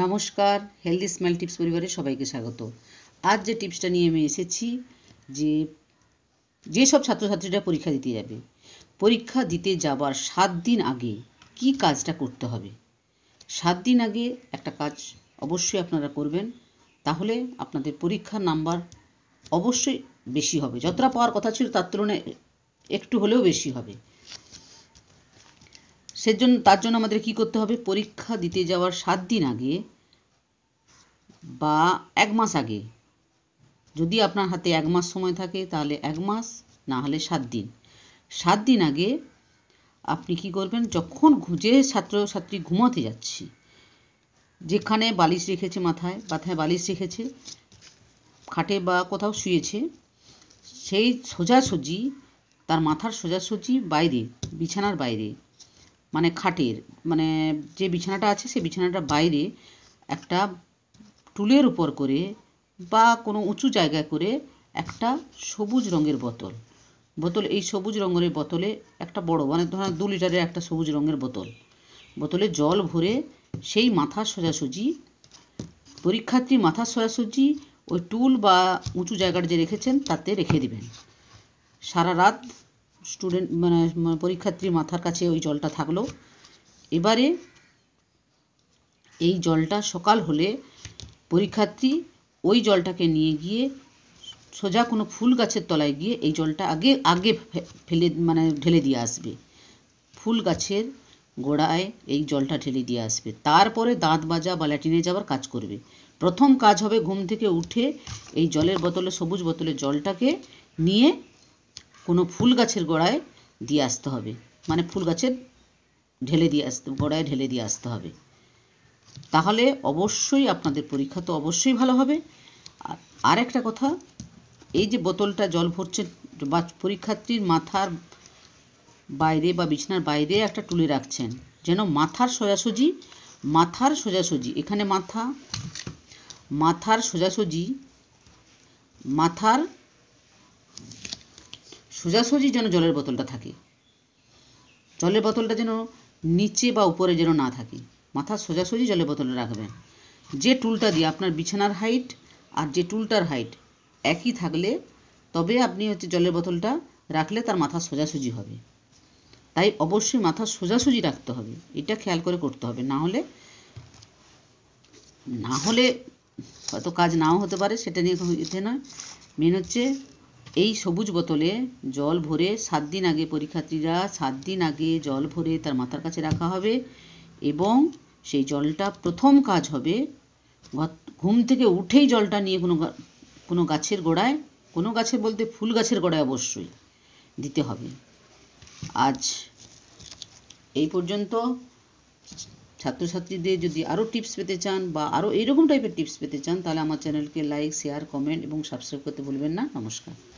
নমস্কার healthy smile tips পরিবারে সবাইকে স্বাগত আজ যে টিপসটা নিয়ে আমি এসেছি যে যেসব ছাত্রছাত্রীরা পরীক্ষা দিতে যাবে পরীক্ষা দিতে যাবার সাত দিন আগে কি কাজটা করতে হবে সাত দিন আগে একটা কাজ অবশ্যই আপনারা করবেন তাহলে আপনাদের পরীক্ষার নাম্বার অবশ্যই বেশি হবে যতটা পাওয়ার কথা ছিল তার তুলনায় একটু হলেও বেশি হবে সেজন্য তার জন্য আমাদের কি করতে হবে পরীক্ষা দিতে যাওয়ার সাত দিন আগে বা এক মাস আগে যদি আপনার হাতে এক মাস সময় থাকে তাহলে এক মাস না হলে সাত দিন সাত দিন আগে আপনি কি করবেন যখন যে ছাত্রছাত্রী ঘুমাতে যাচ্ছি যেখানে বালিশ রেখেছে মাথায় মাথায় বালিশ রেখেছে খাটে বা কোথাও শুয়েছে সেই সোজাসুজি তার মাথার সোজাসুজি বাইরে বিছানার বাইরে মানে খাটের মানে যে বিছানাটা আছে সেই বিছানাটার বাইরে একটা টুলের উপর করে বা কোনো উঁচু জায়গায় করে একটা সবুজ রঙের বোতল বোতল এই সবুজ রঙের বোতলে একটা বড় মানে ধরেন দু লিটারের একটা সবুজ রঙের বোতল বোতলে জল ভরে সেই মাথা সোজাসুজি পরীক্ষার্থী মাথা সোজাসুজি ওই টুল বা উঁচু জায়গাটা যে রেখেছেন তাতে রেখে দিবেন সারা রাত স্টুডেন্ট মানে, মানে পরীক্ষার্থীর মাথার কাছে ওই জলটা থাকলো এবারে এই জলটা সকাল হলে পরীক্ষার্থী ওই জলটাকে নিয়ে গিয়ে সোজা কোনো ফুল গাছের তলায় গিয়ে এই জলটা আগে আগে ফেলে মানে ঢেলে দিয়ে আসবে ফুল গাছের গোড়ায় এই জলটা ঢেলে দিয়ে আসবে তারপরে দাঁত বাজা বা ল্যাটিনে যাওয়ার কাজ করবে প্রথম কাজ হবে ঘুম থেকে উঠে এই জলের বোতলে সবুজ বোতলে জলটাকে নিয়ে কোনো ফুল গাছের গোড়ায় দিয়ে আসতে হবে মানে ফুল গাছের ঢেলে দিয়ে আসতে গোড়ায় ঢেলে দিয়ে আসতে হবে তাহলে অবশ্যই আপনাদের পরীক্ষা তো অবশ্যই ভালো হবে আর একটা কথা এই যে বোতলটা জল ভরছে বা পরীক্ষার্থীর মাথার বাইরে বা বিছানার বাইরে একটা টুলে রাখছেন যেন মাথার সোজাসুজি মাথার সোজাসুজি এখানে মাথা মাথার সোজাসুজি মাথার সোজাসুজি যেন জলের বোতলটা থাকে জলের বোতলটা যেন নিচে বা উপরে যেন না থাকে মাথা সোজাসুজি জলের বোতলটা রাখবেন যে টুলটা দিয়ে আপনার বিছানার হাইট আর যে টুলটার হাইট একই থাকলে তবে আপনি হচ্ছে জলের বোতলটা রাখলে তার মাথা সোজাসুজি হবে তাই অবশ্যই মাথা সোজাসুজি রাখতে হবে এটা খেয়াল করে করতে হবে না হলে না হলে হয়তো কাজ নাও হতে পারে সেটা নিয়ে এতে ইয়ে নয় মেন হচ্ছে এই সবুজ বোতলে জল ভরে সাত দিন আগে পরীক্ষার্থীরা সাত দিন আগে জল ভরে তার মাথার কাছে রাখা হবে এবং সেই জলটা প্রথম কাজ হবে ঘুম থেকে উঠেই জলটা নিয়ে কোনো কোনো গাছের গোড়ায় কোনো গাছে বলতে ফুল গাছের গোড়ায় অবশ্যই দিতে হবে আজ এই পর্যন্ত ছাত্রছাত্রীদের যদি আরও টিপস পেতে চান বা আরও এইরকম টাইপের টিপস পেতে চান তাহলে আমার চ্যানেলকে লাইক শেয়ার কমেন্ট এবং সাবস্ক্রাইব করতে ভুলবেন না নমস্কার